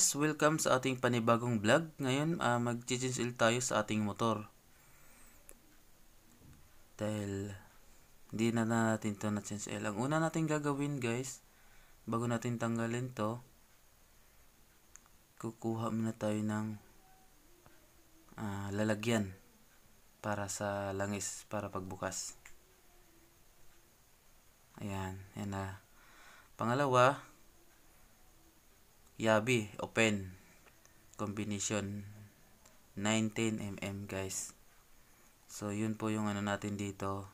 guys, welcome sa ating panibagong vlog. Ngayon, uh, ah, mag-chinsil tayo sa ating motor. Dahil, hindi na, na natin to na-chinsil. Ang una natin gagawin guys, bago natin tanggalin to, kukuha muna tayo ng uh, lalagyan para sa langis, para pagbukas. Ayan, yan na. Pangalawa, Yabi open combination 19mm guys. So yun po yung ano natin dito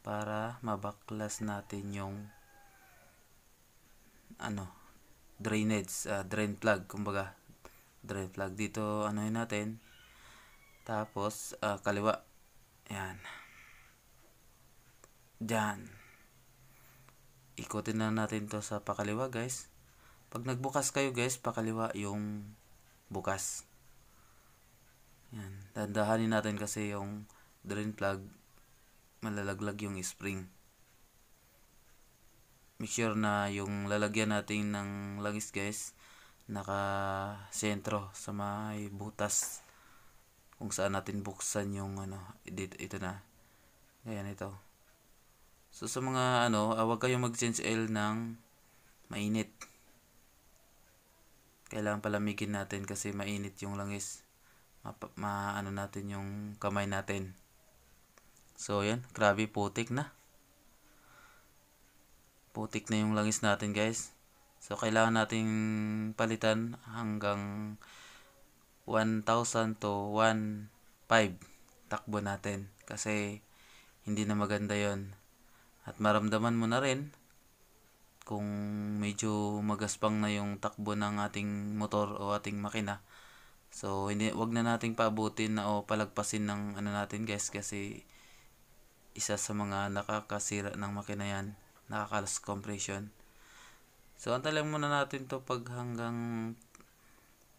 para mabaklas natin yung ano drainage uh, drain plug kumbaga drain plug dito ano yun natin tapos uh, kaliwa yan dyan ikutin na natin to sa pakaliwa guys pag nagbukas kayo guys, pakaliwa yung bukas. Yan. Dandahanin natin kasi yung drain plug malalaglag yung spring. Make sure na yung lalagyan natin ng langis guys naka sentro sa may butas kung saan natin buksan yung ano dito ito na ayan ito so sa mga ano ah, huwag kayong mag change L ng mainit kailangan palamigin natin kasi mainit yung langis maano ma, ma natin yung kamay natin so yan grabe putik na putik na yung langis natin guys so kailangan nating palitan hanggang 1,000 to 15 takbo natin kasi hindi na maganda yon at maramdaman mo na rin kung medyo magaspang na yung takbo ng ating motor o ating makina. So hindi wag na nating paabutin na o palagpasin ng ano natin guys kasi isa sa mga nakakasira ng makina yan, nakakalas compression. So antayin muna natin to pag hanggang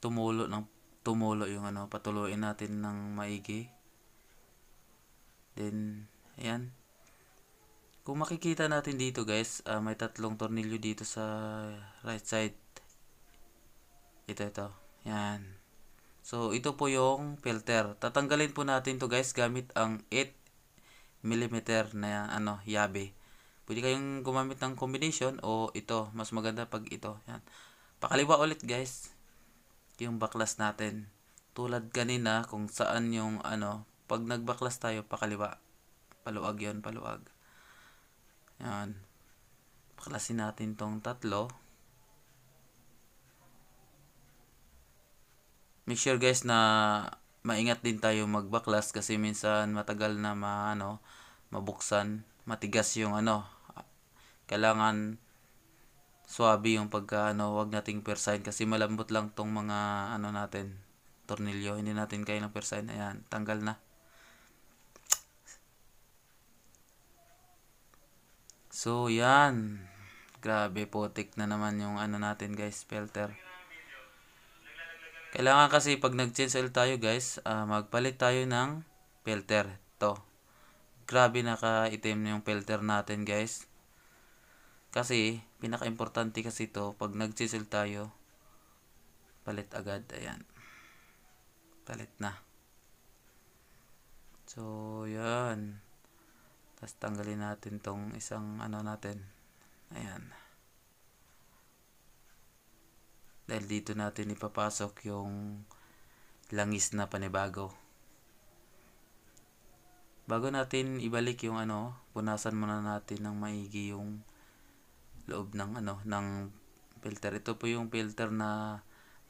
tumulo ng tumulo yung ano, patuloyin natin ng maigi. Then ayan. Kung makikita natin dito guys, uh, may tatlong tornilyo dito sa right side. Ito, ito. Yan. So, ito po yung filter. Tatanggalin po natin to guys gamit ang 8 mm na ano, yabe. Pwede kayong gumamit ng combination o ito. Mas maganda pag ito. Yan. Pakaliwa ulit guys. Yung baklas natin. Tulad kanina kung saan yung ano, pag nagbaklas tayo, pakaliwa. Paluag yon paluag. Ayan. Baklasin natin tong tatlo. Make sure guys na maingat din tayo magbaklas kasi minsan matagal na maano mabuksan, matigas yung ano. Kailangan swabe yung pagka ano, wag nating persign kasi malambot lang tong mga ano natin tornilyo. Hindi natin kaya ng persign. Ayan, tanggal na. So, yan. Grabe, potik na naman yung ano natin guys, filter. Kailangan kasi pag nag-change oil tayo guys, uh, magpalit tayo ng filter. to Grabe nakaitim na yung filter natin guys. Kasi, pinaka-importante kasi to pag nag-change tayo, palit agad. Ayan. Palit na. So, yan. Tapos tanggalin natin tong isang ano natin. Ayan. Dahil dito natin ipapasok yung langis na panibago. Bago natin ibalik yung ano, punasan muna natin ng maigi yung loob ng ano ng filter. Ito po yung filter na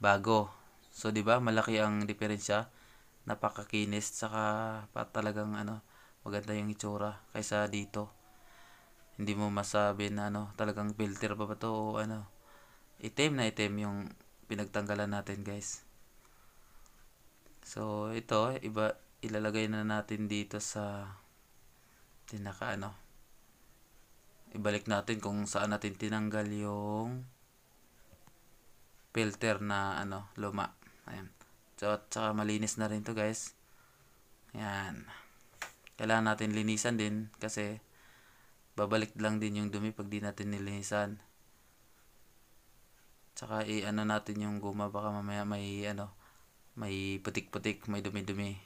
bago. So 'di ba malaki ang diferensya. Napakakinis saka pa talagang ano maganda yung itsura kaysa dito hindi mo masabi na ano talagang filter pa ba to o ano itim na item yung pinagtanggalan natin guys so ito iba ilalagay na natin dito sa tinaka ano ibalik natin kung saan natin tinanggal yung filter na ano luma ayan so, at saka malinis na rin to guys yan kailangan natin linisan din kasi babalik lang din yung dumi pag di natin nilinisan. Tsaka i-ano natin yung guma baka mamaya may ano may putik-putik, may dumi-dumi.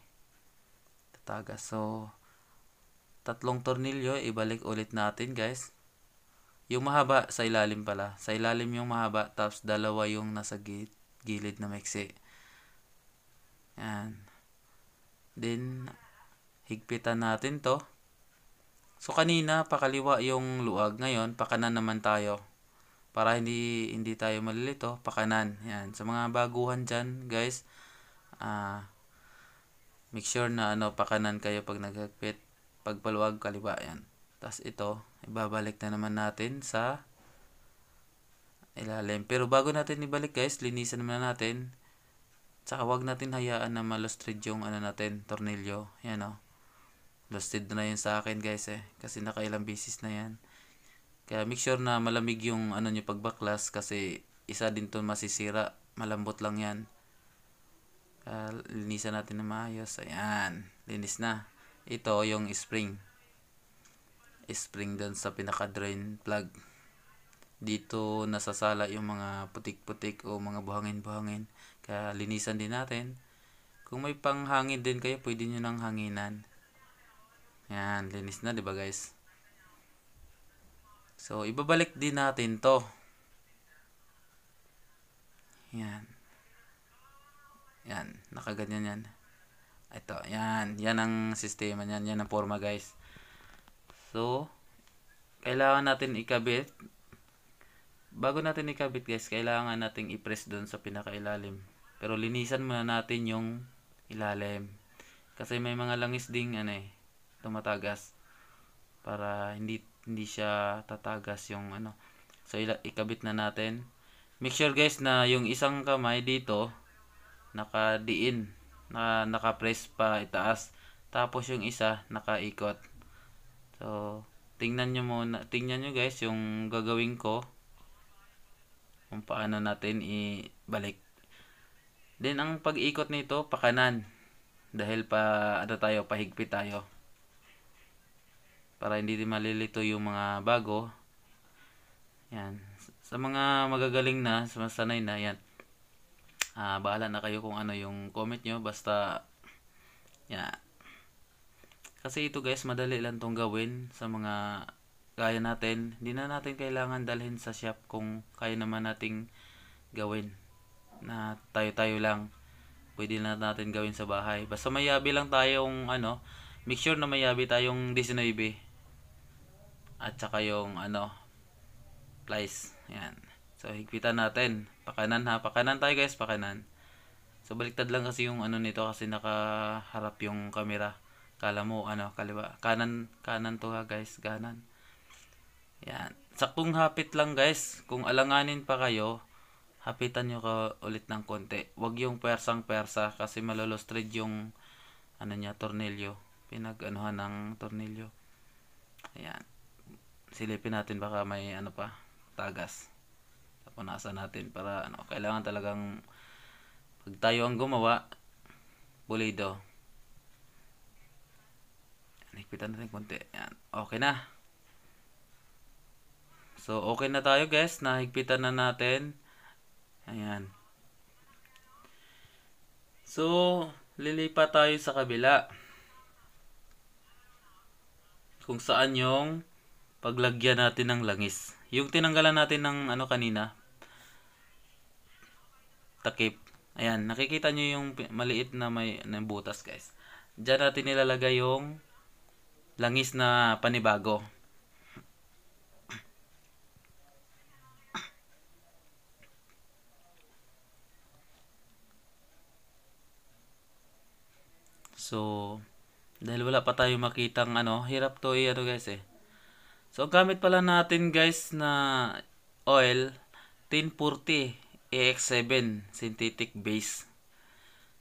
tataga So tatlong tornilyo ibalik ulit natin guys. Yung mahaba sa ilalim pala. Sa ilalim yung mahaba tapos dalawa yung nasa git gilid na maiksi. Yan. Then, higpitan natin to. So kanina pakaliwa yung luwag, ngayon pakanan naman tayo. Para hindi hindi tayo malilito, pakanan. Yan, sa mga baguhan diyan, guys, ah uh, make sure na ano pakanan kayo pag naghigpit, pag paluwag kaliwa yan. Tapos ito, ibabalik na naman natin sa ilalim. Pero bago natin ibalik guys, linisan naman natin. Tsaka wag natin hayaan na malustrid yung ano natin, tornilyo. Yan Oh. Busted na yan sa akin guys eh. Kasi nakailang bisis na yan. Kaya make sure na malamig yung ano nyo pagbaklas kasi isa din to masisira. Malambot lang yan. Kaya linisan natin na maayos. Ayan. Linis na. Ito yung spring. Spring doon sa pinaka-drain plug. Dito nasasala yung mga putik-putik o mga buhangin-buhangin. Kaya linisan din natin. Kung may panghangin din kayo, pwede nyo nang hanginan. Yan, linis na, 'di ba, guys? So, ibabalik din natin 'to. Yan. Yan, nakaganyan 'yan. Ito, yan, yan ang sistema niyan, yan ang forma, guys. So, kailangan natin ikabit. Bago natin ikabit, guys, kailangan nating i-press doon sa pinakailalim. Pero linisan muna natin yung ilalim. Kasi may mga langis ding ano eh, tumatagas para hindi hindi siya tatagas yung ano. So ikabit na natin. Make sure guys na yung isang kamay dito nakadiin, na naka-press pa itaas. Tapos yung isa nakaikot. So tingnan niyo muna, tingnan niyo guys yung gagawin ko kung paano natin ibalik. Then ang pag-ikot nito pa kanan dahil pa ano tayo, pahigpit tayo para hindi din malilito yung mga bago. Yan. Sa mga magagaling na, sa sanay na, yan. Ah, bahala na kayo kung ano yung comment nyo. Basta, yan. Kasi ito guys, madali lang tong gawin sa mga kaya natin. Hindi na natin kailangan dalhin sa shop kung kaya naman nating gawin. Na tayo-tayo lang. Pwede na natin gawin sa bahay. Basta mayabi lang tayong ano, make sure na mayabi tayong 19 at saka yung ano plies yan so higpitan natin pakanan ha pakanan tayo guys pakanan so baliktad lang kasi yung ano nito kasi nakaharap yung camera kala mo ano kaliwa kanan kanan to ha guys kanan yan saktong hapit lang guys kung alanganin pa kayo hapitan nyo ka ulit ng konti wag yung persang persa kasi malolostrade yung ano niya tornilyo pinag anuhan ng tornilyo ayan silipin natin baka may ano pa tagas tapunasan natin para ano kailangan talagang pag tayo ang gumawa bulido higpitan natin konti yan okay na so okay na tayo guys nahigpitan na natin ayan so lilipat tayo sa kabila kung saan yung paglagyan natin ng langis. Yung tinanggalan natin ng ano kanina, takip. Ayan, nakikita nyo yung maliit na may na butas guys. Diyan natin nilalagay yung langis na panibago. So, dahil wala pa tayo makitang ano, hirap to eh, ano guys eh. So, ang gamit pala natin guys na oil, 1040 EX7 synthetic base.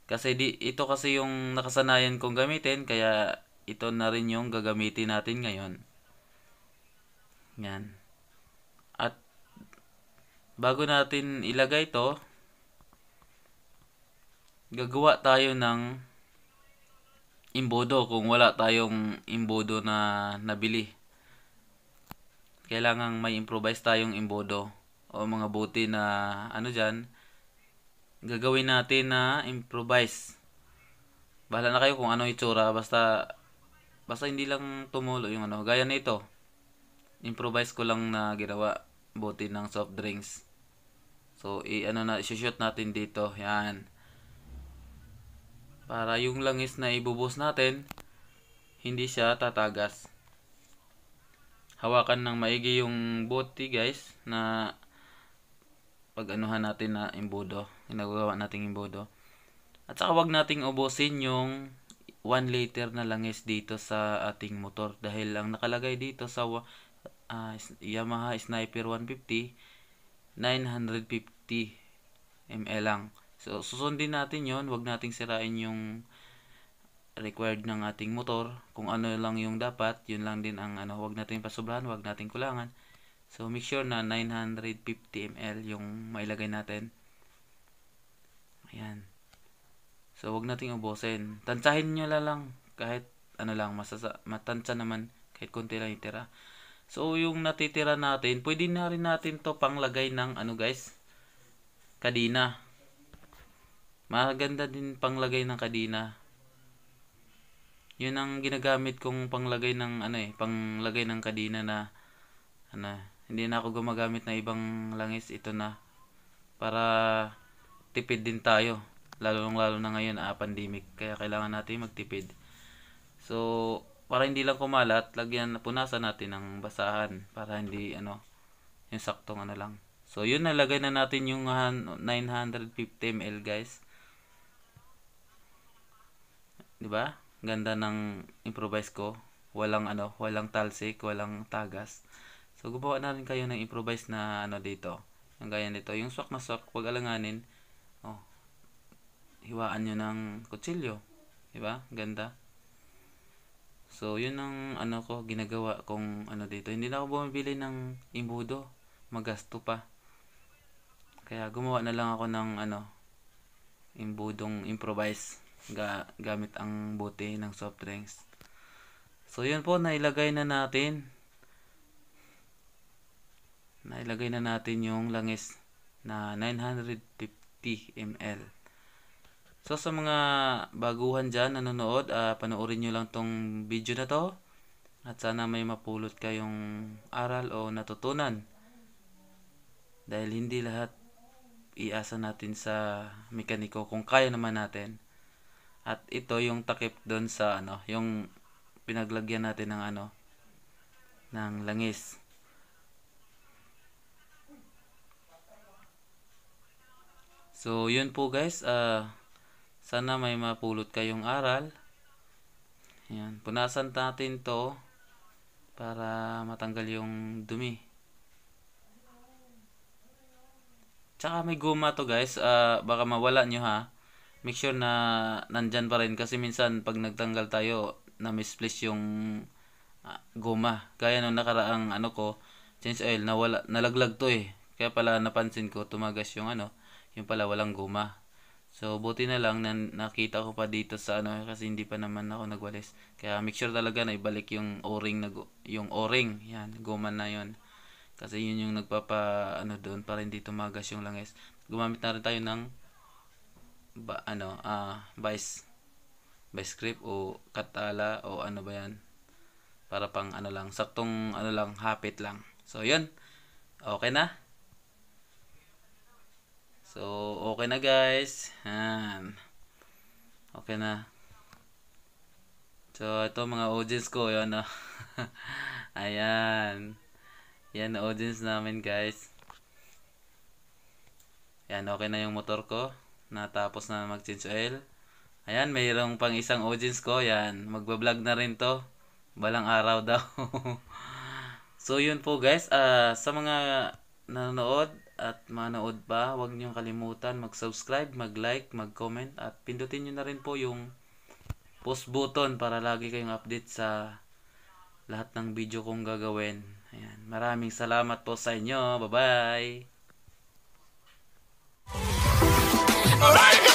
Kasi di, ito kasi yung nakasanayan kong gamitin, kaya ito na rin yung gagamitin natin ngayon. Yan. At bago natin ilagay ito, gagawa tayo ng imbodo kung wala tayong imbodo na nabili kailangang may improvise tayong imbodo o mga buti na ano dyan. Gagawin natin na improvise. Bahala na kayo kung ano itsura. Basta, basta hindi lang tumulo yung ano. Gaya nito. Improvise ko lang na ginawa. Buti ng soft drinks. So, i-ano na, i-shoot natin dito. Yan. Para yung langis na ibubos natin, hindi siya tatagas hawakan ng maigi yung bote guys na pag anuhan natin na imbudo, ginagawa natin imbudo. At saka wag nating ubusin yung 1 liter na langis dito sa ating motor dahil ang nakalagay dito sa uh, Yamaha Sniper 150 950 ml lang. So susundin natin 'yon, wag nating sirain yung required ng ating motor. Kung ano lang yung dapat, yun lang din ang ano, wag natin pasobrahan, wag natin kulangan. So make sure na 950 ml yung mailagay natin. Ayan. So wag nating ubusin. Tansahin niyo lang lang kahit ano lang masasa matansa naman kahit konti lang itira. So yung natitira natin, pwede na rin natin to panglagay ng ano guys, kadina. Maganda din panglagay ng kadina yun ang ginagamit kong panglagay ng ano eh, panglagay ng kadina na ano, hindi na ako gumagamit ng ibang langis ito na para tipid din tayo. Lalo lalo na ngayon, ah, pandemic. Kaya kailangan natin magtipid. So, para hindi lang kumalat, lagyan, punasan natin ng basahan para hindi ano, yung saktong ano lang. So, yun, nalagay na natin yung 950 ml, guys. 'Di ba? ganda ng improvise ko. Walang ano, walang talsik, walang tagas. So gumawa na rin kayo ng improvise na ano dito. Ang gaya nito, yung swak na swak, wag alanganin. Oh. Hiwaan niyo ng kutsilyo. 'Di ba? Ganda. So yun ang ano ko ginagawa kong ano dito. Hindi na ako bumibili ng imbudo. Magasto pa. Kaya gumawa na lang ako ng ano imbudong improvise ga gamit ang buti ng soft drinks. So, yun po, nailagay na natin. Nailagay na natin yung langis na 950 ml. So, sa mga baguhan diyan nanonood, uh, panoorin niyo lang tong video na to. At sana may mapulot kayong aral o natutunan. Dahil hindi lahat iasa natin sa mekaniko kung kaya naman natin. At ito yung takip doon sa ano, yung pinaglagyan natin ng ano ng langis. So, yun po guys. Uh, sana may mapulot kayong aral. Ayan. Punasan natin to para matanggal yung dumi. Tsaka may guma to guys. Uh, baka mawala nyo ha make sure na nandyan pa rin kasi minsan pag nagtanggal tayo na misplace yung uh, goma gaya nung nakaraang ano ko change oil nawala nalaglag to eh kaya pala napansin ko tumagas yung ano yung pala walang goma so buti na lang na nakita ko pa dito sa ano kasi hindi pa naman ako nagwalis kaya make sure talaga na ibalik yung o-ring yung o-ring yan goma na yon kasi yun yung nagpapa ano doon para hindi tumagas yung langis gumamit na rin tayo ng ba, ano, ah, uh, vice by script o katala o ano ba yan para pang ano lang saktong ano lang hapit lang so yun okay na so okay na guys yan okay na so ito mga audience ko yun oh. ayan yan audience namin guys yan okay na yung motor ko Natapos na mag-change oil. Ayan, mayroong pang isang audience ko. Ayan, magbablog na rin to. Balang araw daw. so, yun po guys. Uh, sa mga nanonood at manood pa, huwag niyong kalimutan mag-subscribe, mag-like, mag-comment at pindutin niyo na rin po yung post button para lagi kayong update sa lahat ng video kong gagawin. Ayan, maraming salamat po sa inyo. Bye-bye! Right